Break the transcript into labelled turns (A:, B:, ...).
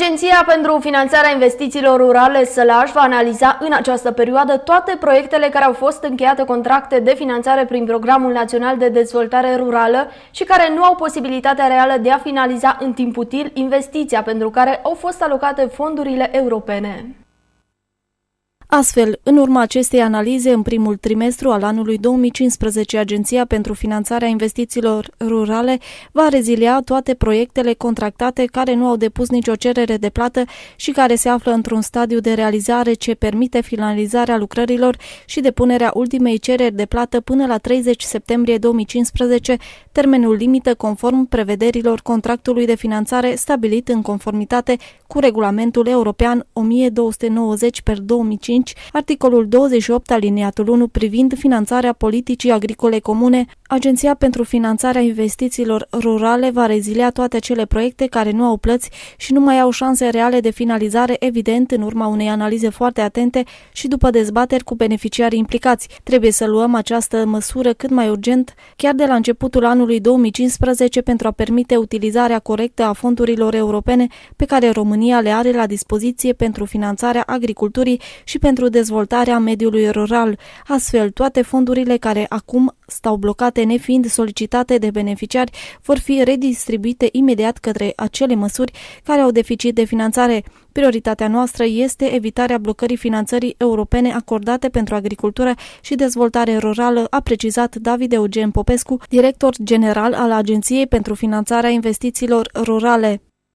A: Agenția pentru Finanțarea Investițiilor Rurale Sălaș va analiza în această perioadă toate proiectele care au fost încheiate contracte de finanțare prin Programul Național de Dezvoltare Rurală și care nu au posibilitatea reală de a finaliza în timp util investiția pentru care au fost alocate fondurile europene.
B: Astfel, în urma acestei analize, în primul trimestru al anului 2015, Agenția pentru Finanțarea Investițiilor Rurale va rezilia toate proiectele contractate care nu au depus nicio cerere de plată și care se află într-un stadiu de realizare ce permite finalizarea lucrărilor și depunerea ultimei cereri de plată până la 30 septembrie 2015, termenul limită conform prevederilor contractului de finanțare stabilit în conformitate cu Regulamentul European 1290 2015 5, articolul 28 aliniatul 1 privind finanțarea politicii agricole comune, Agenția pentru Finanțarea Investițiilor Rurale va rezilia toate acele proiecte care nu au plăți și nu mai au șanse reale de finalizare, evident, în urma unei analize foarte atente și după dezbateri cu beneficiarii implicați. Trebuie să luăm această măsură cât mai urgent, chiar de la începutul anului 2015, pentru a permite utilizarea corectă a fondurilor europene pe care România le are la dispoziție pentru finanțarea agriculturii și pentru dezvoltarea mediului rural. Astfel, toate fondurile care acum stau blocate nefiind solicitate de beneficiari vor fi redistribuite imediat către acele măsuri care au deficit de finanțare. Prioritatea noastră este evitarea blocării finanțării europene acordate pentru agricultură și dezvoltare rurală, a precizat David Eugen Popescu, director general al Agenției pentru Finanțarea Investițiilor Rurale.